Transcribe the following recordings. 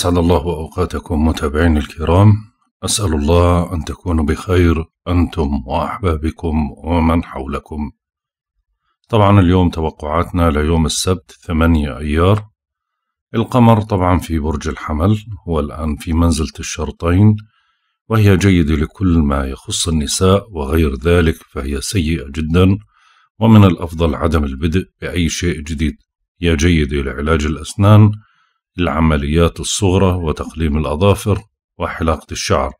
أسعد الله أوقاتكم متابعين الكرام أسأل الله أن تكونوا بخير أنتم وأحبابكم ومن حولكم طبعا اليوم توقعاتنا ليوم السبت 8 أيار القمر طبعا في برج الحمل هو الآن في منزلة الشرطين وهي جيدة لكل ما يخص النساء وغير ذلك فهي سيئة جدا ومن الأفضل عدم البدء بأي شيء جديد هي جيدة لعلاج الأسنان العمليات الصغرى وتقليم الأظافر وحلاقة الشعر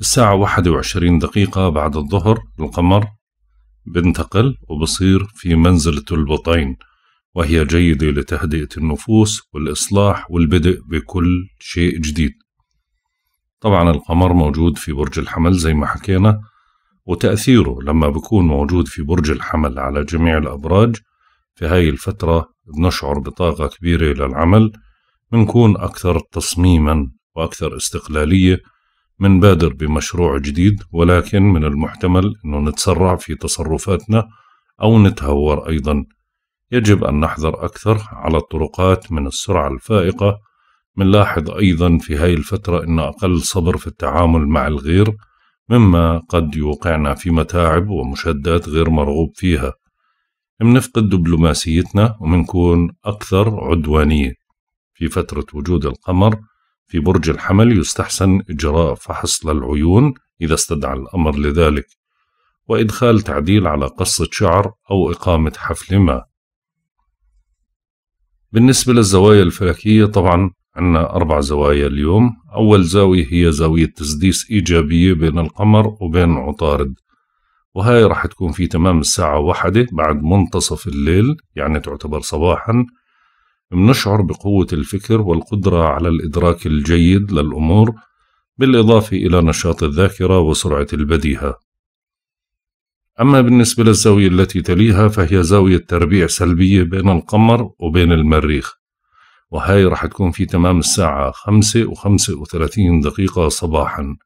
الساعة 21 دقيقة بعد الظهر القمر بنتقل وبصير في منزلة البطين وهي جيدة لتهدئة النفوس والإصلاح والبدء بكل شيء جديد طبعا القمر موجود في برج الحمل زي ما حكينا وتأثيره لما بكون موجود في برج الحمل على جميع الأبراج في هاي الفترة بنشعر بطاقة كبيرة للعمل بنكون أكثر تصميما وأكثر استقلالية من بادر بمشروع جديد ولكن من المحتمل أنه نتسرع في تصرفاتنا أو نتهور أيضا يجب أن نحذر أكثر على الطرقات من السرعة الفائقة منلاحظ أيضا في هاي الفترة أن أقل صبر في التعامل مع الغير مما قد يوقعنا في متاعب ومشدات غير مرغوب فيها منفقد دبلوماسيتنا ومنكون أكثر عدوانية في فترة وجود القمر في برج الحمل يستحسن إجراء فحص للعيون إذا استدعى الأمر لذلك وإدخال تعديل على قصة شعر أو إقامة حفل ما بالنسبة للزوايا الفلكية طبعا عندنا أربع زوايا اليوم أول زاوية هي زاوية تسديس إيجابية بين القمر وبين عطارد وهاي راح تكون في تمام الساعة واحدة بعد منتصف الليل يعني تعتبر صباحا بنشعر بقوة الفكر والقدرة على الإدراك الجيد للأمور بالإضافة إلى نشاط الذاكرة وسرعة البديهة أما بالنسبة للزاوية التي تليها فهي زاوية تربيع سلبية بين القمر وبين المريخ وهي رح تكون في تمام الساعة خمسة وخمسة وثلاثين دقيقة صباحا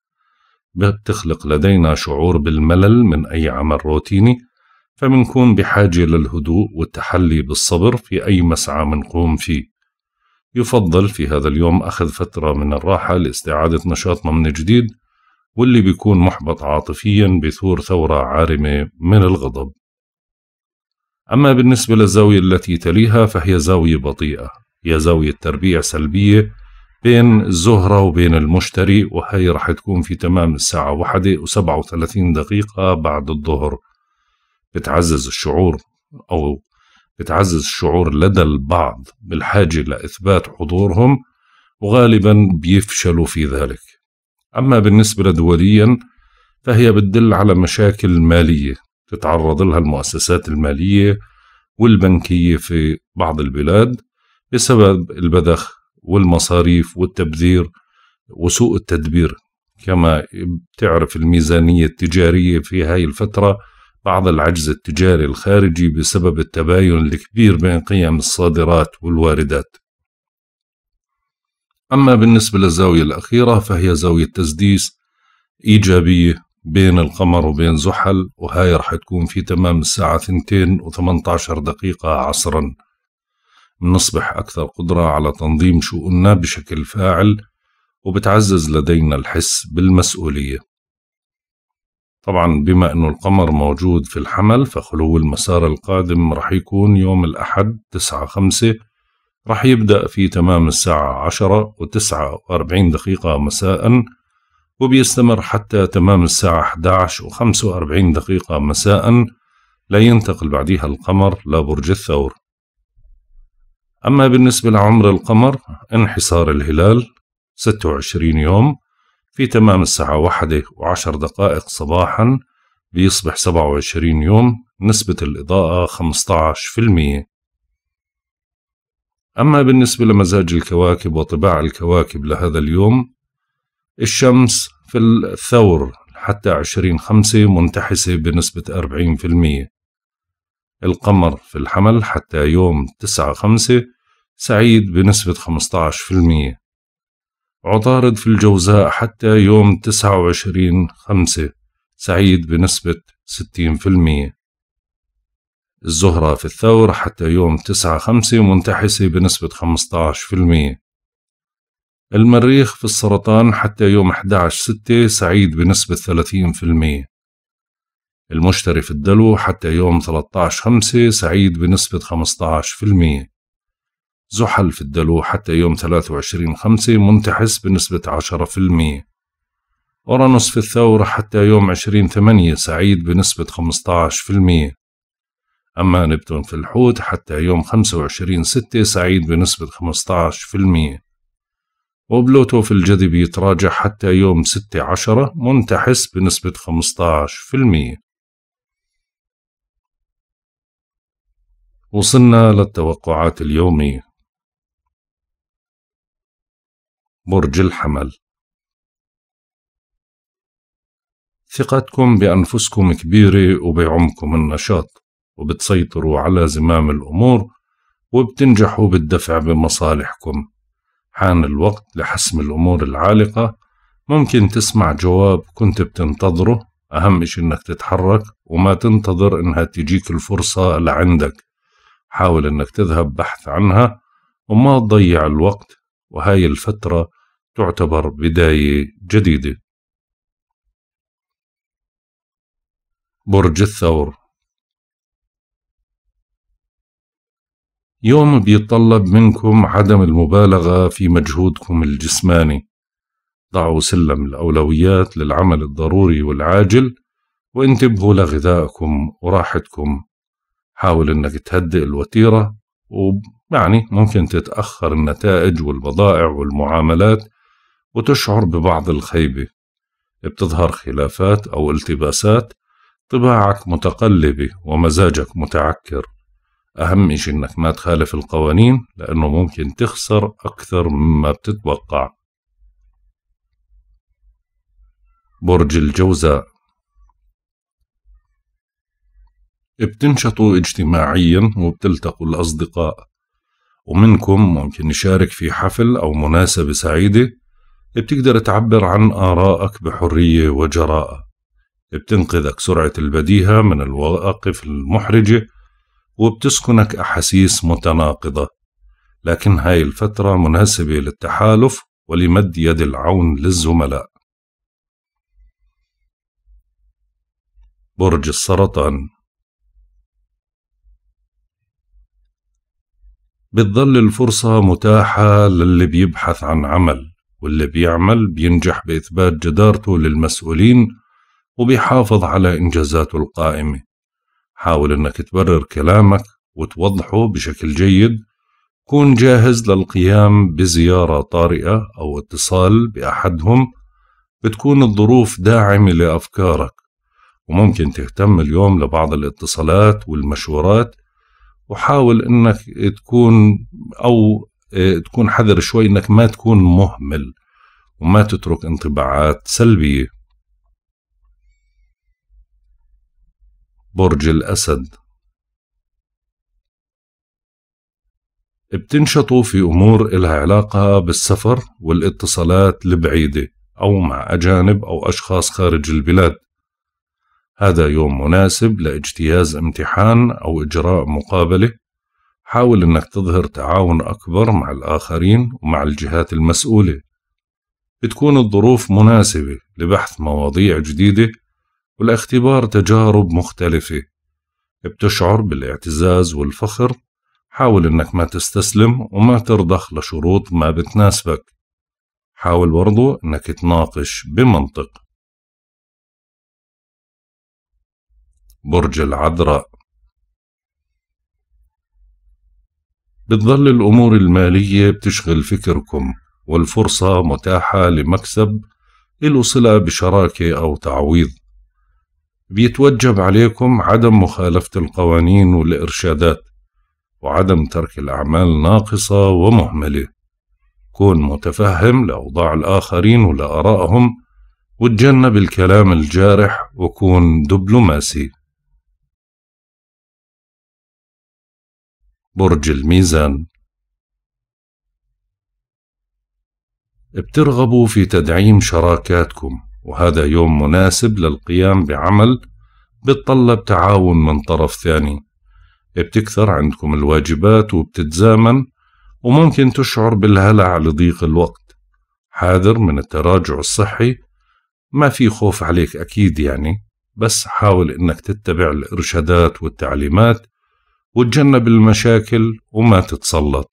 بتخلق لدينا شعور بالملل من أي عمل روتيني فمنكون بحاجة للهدوء والتحلي بالصبر في أي مسعى منقوم فيه يفضل في هذا اليوم أخذ فترة من الراحة لاستعادة نشاطنا من جديد واللي بيكون محبط عاطفيا بثور ثورة عارمة من الغضب أما بالنسبة للزاوية التي تليها فهي زاوية بطيئة هي زاوية تربيع سلبية بين الزهرة وبين المشتري وهي رح تكون في تمام الساعة واحدة وسبعة وثلاثين دقيقة بعد الظهر بتعزز الشعور أو بتعزز الشعور لدى البعض بالحاجة لإثبات حضورهم وغالبا بيفشلوا في ذلك أما بالنسبة لدوليا فهي بتدل على مشاكل مالية تتعرض لها المؤسسات المالية والبنكية في بعض البلاد بسبب البذخ والمصاريف والتبذير وسوء التدبير كما بتعرف الميزانية التجارية في هاي الفترة بعض العجز التجاري الخارجي بسبب التباين الكبير بين قيم الصادرات والواردات أما بالنسبة للزاوية الأخيرة فهي زاوية تسديس إيجابية بين القمر وبين زحل وهاي رح تكون في تمام الساعة 2 و18 دقيقة عصرا نصبح أكثر قدرة على تنظيم شؤوننا بشكل فاعل وبتعزز لدينا الحس بالمسؤولية طبعا بما أنه القمر موجود في الحمل فخلو المسار القادم رح يكون يوم الأحد 9 5 رح يبدأ في تمام الساعة 10 و9 دقيقة مساء وبيستمر حتى تمام الساعة 11 و45 دقيقة مساء لا ينتقل بعديها القمر لبرج الثور أما بالنسبة لعمر القمر انحصار الهلال 26 يوم في تمام الساعة واحدة وعشر دقائق صباحا بيصبح سبعة وعشرين يوم نسبة الإضاءة خمسة في المية أما بالنسبة لمزاج الكواكب وطباع الكواكب لهذا اليوم الشمس في الثور حتى عشرين خمسة منتحسة بنسبة أربعين في المية القمر في الحمل حتى يوم تسعة خمسة سعيد بنسبة خمسة في المية عطارد في الجوزاء حتى يوم 29 خمسة سعيد بنسبة 60% الزهرة في الثور حتى يوم 9 خمسة منتحسة بنسبة 15% المريخ في السرطان حتى يوم 11 ستة سعيد بنسبة 30% المشتري في الدلو حتى يوم 13 خمسة سعيد بنسبة 15% زحل في الدلو حتى يوم 23 5 منتحس بنسبة 10% أورانوس في الثور حتى يوم 20 8 سعيد بنسبة 15% أما نبتون في الحوت حتى يوم 25 6 سعيد بنسبة 15% وبلوتو في الجدي بيتراجع حتى يوم 6 عشرة منتحس بنسبة 15% وصلنا للتوقعات اليومية برج الحمل ثقتكم بأنفسكم كبيرة وبعمكم النشاط وبتسيطروا على زمام الأمور وبتنجحوا بالدفع بمصالحكم حان الوقت لحسم الأمور العالقة ممكن تسمع جواب كنت بتنتظره أهم إشي إنك تتحرك وما تنتظر إنها تجيك الفرصة لعندك حاول إنك تذهب بحث عنها وما تضيع الوقت وهاي الفترة تعتبر بداية جديدة برج الثور يوم بيطلب منكم عدم المبالغة في مجهودكم الجسماني ضعوا سلم الأولويات للعمل الضروري والعاجل وانتبهوا لغذائكم وراحتكم حاول انك تهدئ الوتيرة ويعني ممكن تتأخر النتائج والبضائع والمعاملات وتشعر ببعض الخيبة بتظهر خلافات أو التباسات طباعك متقلبة ومزاجك متعكر أهم إشي إنك ما تخالف القوانين لأنه ممكن تخسر أكثر مما بتتوقع برج الجوزاء بتنشطوا اجتماعيا وبتلتقوا الأصدقاء ومنكم ممكن يشارك في حفل أو مناسبة سعيدة بتقدر تعبر عن آرائك بحرية وجراءة بتنقذك سرعة البديهة من الواقف المحرجة وبتسكنك أحاسيس متناقضة لكن هاي الفترة مناسبة للتحالف ولمد يد العون للزملاء برج السرطان بتظل الفرصة متاحة للي بيبحث عن عمل واللي بيعمل بينجح بإثبات جدارته للمسؤولين وبيحافظ على إنجازاته القائمة حاول أنك تبرر كلامك وتوضحه بشكل جيد كون جاهز للقيام بزيارة طارئة أو اتصال بأحدهم بتكون الظروف داعمة لأفكارك وممكن تهتم اليوم لبعض الاتصالات والمشورات وحاول انك تكون او آه، تكون حذر شوي انك ما تكون مهمل وما تترك انطباعات سلبية برج الأسد بتنشطوا في أمور إلها علاقة بالسفر والاتصالات البعيدة أو مع أجانب أو أشخاص خارج البلاد هذا يوم مناسب لاجتياز امتحان أو إجراء مقابلة حاول أنك تظهر تعاون أكبر مع الآخرين ومع الجهات المسؤولة بتكون الظروف مناسبة لبحث مواضيع جديدة والاختبار تجارب مختلفة بتشعر بالاعتزاز والفخر حاول أنك ما تستسلم وما ترضخ لشروط ما بتناسبك حاول برضو أنك تناقش بمنطق برج العذراء بتظل الأمور المالية بتشغل فكركم والفرصة متاحة لمكسب إلو صلة بشراكة أو تعويض بيتوجب عليكم عدم مخالفة القوانين والإرشادات وعدم ترك الأعمال ناقصة ومهملة كون متفهم لأوضاع الآخرين ولآرائهم وتجنب الكلام الجارح وكون دبلوماسي برج الميزان بترغبوا في تدعيم شراكاتكم وهذا يوم مناسب للقيام بعمل بتطلب تعاون من طرف ثاني بتكثر عندكم الواجبات وبتتزامن وممكن تشعر بالهلع لضيق الوقت حاذر من التراجع الصحي ما في خوف عليك أكيد يعني بس حاول إنك تتبع الإرشادات والتعليمات وتجنب المشاكل وما تتسلط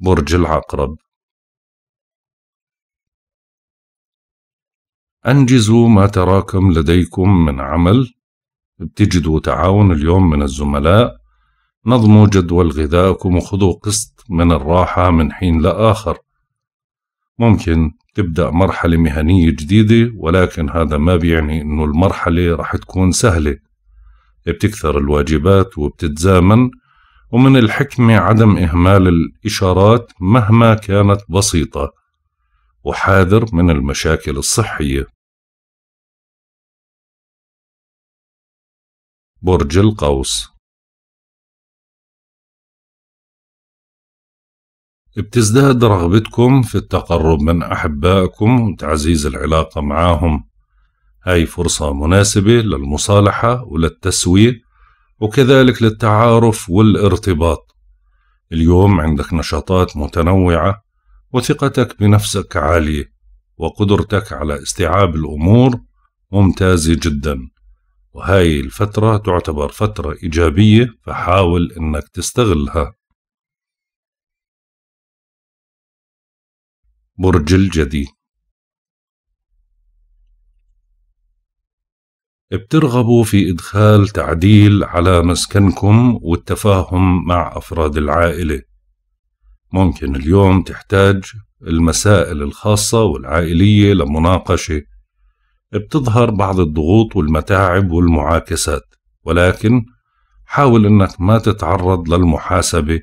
برج العقرب أنجزوا ما تراكم لديكم من عمل بتجدوا تعاون اليوم من الزملاء نظموا جدول غذائكم وخذوا قسط من الراحة من حين لآخر ممكن تبدأ مرحلة مهنية جديدة ولكن هذا ما بيعني إنه المرحلة رح تكون سهلة بتكثر الواجبات وبتتزامن ومن الحكمة عدم إهمال الإشارات مهما كانت بسيطة وحاذر من المشاكل الصحية برج القوس بتزداد رغبتكم في التقرب من أحبائكم وتعزيز العلاقة معاهم هاي فرصة مناسبة للمصالحة وللتسوية وكذلك للتعارف والارتباط اليوم عندك نشاطات متنوعة وثقتك بنفسك عالية وقدرتك على استيعاب الأمور ممتازة جدا وهاي الفترة تعتبر فترة إيجابية فحاول إنك تستغلها برج الجدي بترغبوا في إدخال تعديل على مسكنكم والتفاهم مع أفراد العائلة ممكن اليوم تحتاج المسائل الخاصة والعائلية لمناقشة بتظهر بعض الضغوط والمتاعب والمعاكسات ولكن حاول أنك ما تتعرض للمحاسبة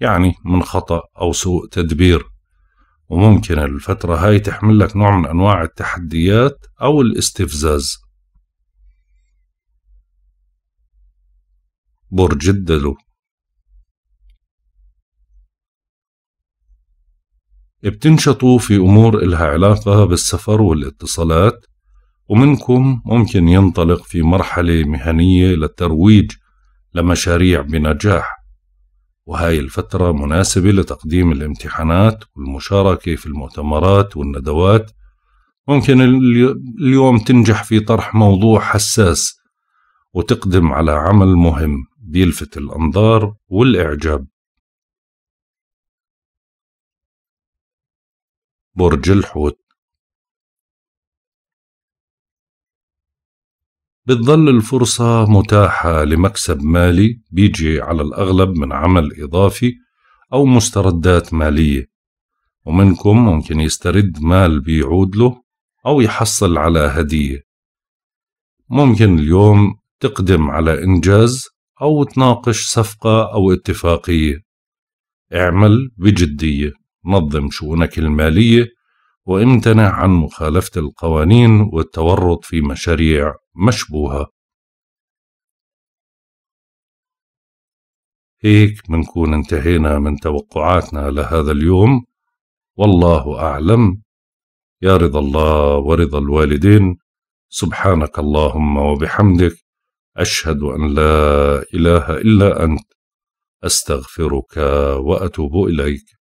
يعني من خطأ أو سوء تدبير وممكن الفترة هاي تحمل لك نوع من أنواع التحديات أو الاستفزاز برج الدلو بتنشطوا في أمور إلها علاقة بالسفر والاتصالات ومنكم ممكن ينطلق في مرحلة مهنية للترويج لمشاريع بنجاح وهاي الفترة مناسبة لتقديم الامتحانات والمشاركة في المؤتمرات والندوات ممكن اليوم تنجح في طرح موضوع حساس وتقدم على عمل مهم بيلفت الأنظار والإعجاب برج الحوت بتظل الفرصة متاحة لمكسب مالي بيجي على الأغلب من عمل إضافي أو مستردات مالية ومنكم ممكن يسترد مال بيعود له أو يحصل على هدية ممكن اليوم تقدم على إنجاز أو تناقش صفقة أو اتفاقية اعمل بجدية نظم شؤونك المالية وامتنع عن مخالفة القوانين والتورط في مشاريع مشبوهة هيك منكون انتهينا من توقعاتنا لهذا اليوم والله أعلم يا رضا الله ورضا الوالدين سبحانك اللهم وبحمدك أشهد أن لا إله إلا أنت أستغفرك وأتوب إليك